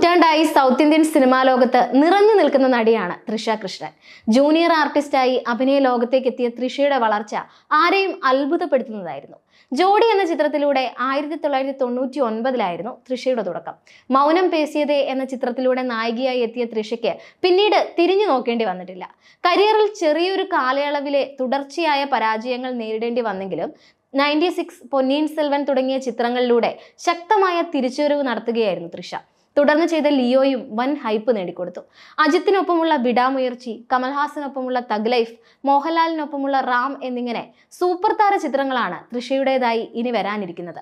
നൂറ്റാണ്ടായി south Indian cinema ലോകത്ത് നിറഞ്ഞു നിൽക്കുന്ന നടിയാണ് തൃഷ കൃഷ്ണൻ ജൂനിയർ ആർട്ടിസ്റ്റായി അഭിനയ ലോകത്തേക്ക് എത്തിയ തൃഷയുടെ വളർച്ച ആരെയും അത്ഭുതപ്പെടുത്തുന്നതായിരുന്നു ജോഡി എന്ന ചിത്രത്തിലൂടെ ആയിരത്തി തൊള്ളായിരത്തി തൊണ്ണൂറ്റി ഒൻപതിലായിരുന്നു തൃഷയുടെ തുടക്കം മൗനം പേശിയതേ എന്ന ചിത്രത്തിലൂടെ നായികയായി എത്തിയ തൃഷയ്ക്ക് പിന്നീട് തിരിഞ്ഞു നോക്കേണ്ടി വന്നിട്ടില്ല കരിയറിൽ ചെറിയൊരു കാലയളവിലെ തുടർച്ചയായ പരാജയങ്ങൾ നേരിടേണ്ടി വന്നെങ്കിലും നയൻറ്റി സിക്സ് പൊന്നിയിൻ സെൽവൻ തുടങ്ങിയ ചിത്രങ്ങളിലൂടെ ശക്തമായ തിരിച്ചുവരവ് നടത്തുകയായിരുന്നു തൃഷ തുടർന്ന് ചെയ്ത ലിയോയും വൻ ഹൈപ്പ് നേടിക്കൊടുത്തു അജിത്തിനൊപ്പമുള്ള വിടാമുയർച്ചി കമൽഹാസനൊപ്പമുള്ള തഗ് ലൈഫ് മോഹൻലാലിനൊപ്പമുള്ള റാം എന്നിങ്ങനെ സൂപ്പർ താര ചിത്രങ്ങളാണ് തൃഷയുടേതായി ഇനി വരാനിരിക്കുന്നത്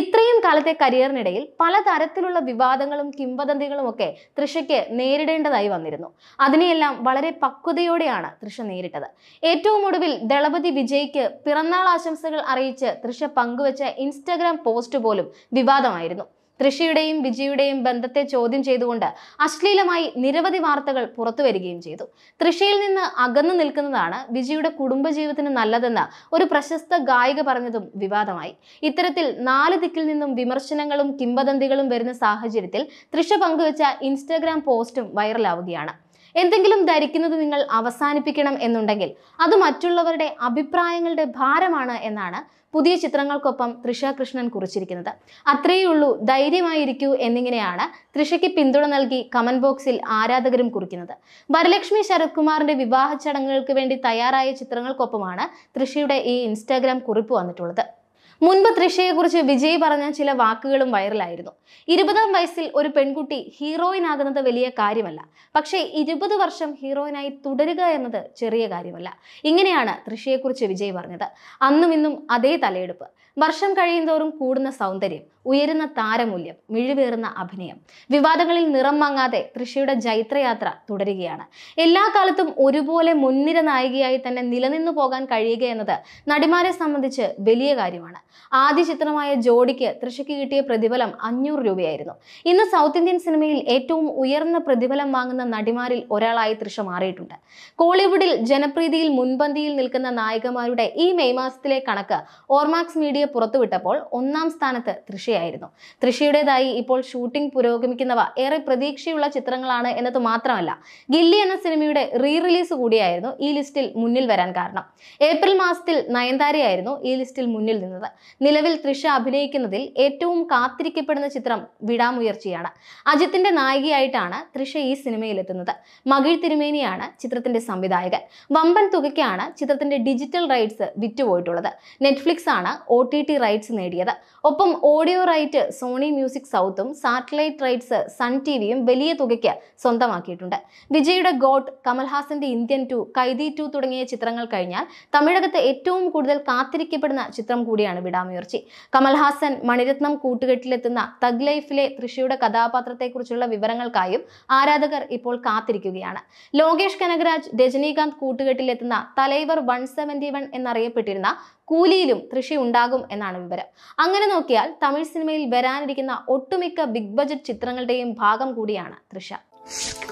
ഇത്രയും കാലത്തെ കരിയറിനിടയിൽ പലതരത്തിലുള്ള വിവാദങ്ങളും കിംവദന്തികളും ഒക്കെ തൃഷയ്ക്ക് നേരിടേണ്ടതായി വന്നിരുന്നു അതിനെയെല്ലാം വളരെ പക്വതയോടെയാണ് തൃഷ നേരിട്ടത് ഏറ്റവും ഒടുവിൽ ദളപതി വിജയ്ക്ക് പിറന്നാൾ ആശംസകൾ അറിയിച്ച് തൃഷ പങ്കുവച്ച ഇൻസ്റ്റഗ്രാം പോസ്റ്റ് പോലും വിവാദമായിരുന്നു തൃഷിയുടെയും വിജിയുടെയും ബന്ധത്തെ ചോദ്യം ചെയ്തുകൊണ്ട് അശ്ലീലമായി നിരവധി വാർത്തകൾ പുറത്തു വരികയും ചെയ്തു തൃഷിയിൽ നിന്ന് അകന്നു നിൽക്കുന്നതാണ് വിജിയുടെ കുടുംബജീവിതത്തിന് നല്ലതെന്ന് ഒരു പ്രശസ്ത ഗായിക പറഞ്ഞതും വിവാദമായി ഇത്തരത്തിൽ നാല് ദിക്കിൽ നിന്നും വിമർശനങ്ങളും കിംവദന്തികളും വരുന്ന സാഹചര്യത്തിൽ തൃഷ പങ്കുവച്ച ഇൻസ്റ്റാഗ്രാം പോസ്റ്റും വൈറലാവുകയാണ് എന്തെങ്കിലും ധരിക്കുന്നത് നിങ്ങൾ അവസാനിപ്പിക്കണം എന്നുണ്ടെങ്കിൽ അത് മറ്റുള്ളവരുടെ അഭിപ്രായങ്ങളുടെ ഭാരമാണ് എന്നാണ് പുതിയ ചിത്രങ്ങൾക്കൊപ്പം തൃഷ കൃഷ്ണൻ കുറിച്ചിരിക്കുന്നത് അത്രയേ ഉള്ളൂ ധൈര്യമായിരിക്കൂ എന്നിങ്ങനെയാണ് തൃഷയ്ക്ക് പിന്തുണ നൽകി കമന്റ് ബോക്സിൽ ആരാധകരും കുറിക്കുന്നത് വരലക്ഷ്മി ശരത് കുമാറിന്റെ വിവാഹ ചടങ്ങുകൾക്ക് വേണ്ടി തയ്യാറായ ചിത്രങ്ങൾക്കൊപ്പമാണ് തൃഷയുടെ ഈ ഇൻസ്റ്റാഗ്രാം കുറിപ്പ് വന്നിട്ടുള്ളത് മുൻപ് തൃഷയെക്കുറിച്ച് വിജയ് പറഞ്ഞ ചില വാക്കുകളും വൈറലായിരുന്നു ഇരുപതാം വയസ്സിൽ ഒരു പെൺകുട്ടി ഹീറോയിൻ ആകുന്നത് വലിയ കാര്യമല്ല പക്ഷേ ഇരുപത് വർഷം ഹീറോയിനായി തുടരുക എന്നത് ചെറിയ കാര്യമല്ല ഇങ്ങനെയാണ് തൃഷയെക്കുറിച്ച് വിജയ് പറഞ്ഞത് അന്നും ഇന്നും അതേ തലയെടുപ്പ് വർഷം കഴിയുന്തോറും കൂടുന്ന സൗന്ദര്യം ഉയരുന്ന താരമൂല്യം മിഴിവേറുന്ന അഭിനയം വിവാദങ്ങളിൽ നിറം മങ്ങാതെ തൃഷയുടെ ജൈത്രയാത്ര തുടരുകയാണ് എല്ലാ കാലത്തും ഒരുപോലെ മുൻനിര നായികയായി തന്നെ നിലനിന്നു പോകാൻ കഴിയുക എന്നത് നടിമാരെ സംബന്ധിച്ച് വലിയ കാര്യമാണ് ആദ്യ ചിത്രമായ ജോഡിക്ക് തൃശയ്ക്ക് കിട്ടിയ പ്രതിഫലം അഞ്ഞൂറ് രൂപയായിരുന്നു ഇന്ന് സൗത്ത് ഇന്ത്യൻ സിനിമയിൽ ഏറ്റവും ഉയർന്ന പ്രതിഫലം വാങ്ങുന്ന നടിമാരിൽ ഒരാളായി തൃശ മാറിയിട്ടുണ്ട് കോളിവുഡിൽ ജനപ്രീതിയിൽ മുൻപന്തിയിൽ നിൽക്കുന്ന നായികമാരുടെ ഈ മെയ് മാസത്തിലെ കണക്ക് ഓർമാക്സ് മീഡിയ പുറത്തുവിട്ടപ്പോൾ ഒന്നാം സ്ഥാനത്ത് തൃശയായിരുന്നു തൃശയുടേതായി ഇപ്പോൾ ഷൂട്ടിംഗ് പുരോഗമിക്കുന്നവ ഏറെ പ്രതീക്ഷയുള്ള ചിത്രങ്ങളാണ് എന്നത് മാത്രമല്ല ഗില്ലി എന്ന സിനിമയുടെ റീ റിലീസ് കൂടിയായിരുന്നു ഈ ലിസ്റ്റിൽ മുന്നിൽ വരാൻ കാരണം ഏപ്രിൽ മാസത്തിൽ നയൻതാരയായിരുന്നു ഈ ലിസ്റ്റിൽ മുന്നിൽ നിന്നത് നിലവിൽ തൃഷ അഭിനയിക്കുന്നതിൽ ഏറ്റവും കാത്തിരിക്കപ്പെടുന്ന ചിത്രം വിടാമുയർച്ചയാണ് അജിത്തിന്റെ നായികയായിട്ടാണ് തൃഷ ഈ സിനിമയിലെത്തുന്നത് മകിഴ് തിരുമേനിയാണ് ചിത്രത്തിന്റെ സംവിധായകൻ വമ്പൻ തുകയ്ക്കാണ് ചിത്രത്തിന്റെ ഡിജിറ്റൽ റൈറ്റ്സ് വിറ്റുപോയിട്ടുള്ളത് നെറ്റ്ഫ്ലിക്സ് ആണ് ഒ ടി ടി റൈറ്റ്സ് നേടിയത് ഒപ്പം audio right Sony music സൗത്തും satellite rights sun T വിയും വലിയ തുകയ്ക്ക് സ്വന്തമാക്കിയിട്ടുണ്ട് വിജയുടെ got കമൽഹാസന്റെ Indian two Kaithi to തുടങ്ങിയ ചിത്രങ്ങൾ കഴിഞ്ഞാൽ തമിഴകത്ത് ഏറ്റവും കൂടുതൽ കാത്തിരിക്കപ്പെടുന്ന ചിത്രം കൂടിയാണ് വിടാമുയർച്ചി കമൽഹാസൻ മണിരത്നം കൂട്ടുകെട്ടിലെത്തുന്ന തഗ് ലൈഫിലെ തൃശിയുടെ കഥാപാത്രത്തെക്കുറിച്ചുള്ള വിവരങ്ങൾക്കായും ആരാധകർ ഇപ്പോൾ കാത്തിരിക്കുകയാണ് Lokesh Kanakaraj Rajinikanth കൂട്ടുകെട്ടിലെത്തുന്ന Thalaivar one seventy one എന്നറിയപ്പെട്ടിരുന്ന കൂലിയിലും തൃശി ഉണ്ടാകും എന്നാണ് വിവരം അങ്ങനെ നോക്കിയാൽ തമിഴ് സിനിമയിൽ വരാനിരിക്കുന്ന ഒട്ടുമിക്ക ബിഗ് ബജറ്റ് ചിത്രങ്ങളുടെയും ഭാഗം കൂടിയാണ് തൃശ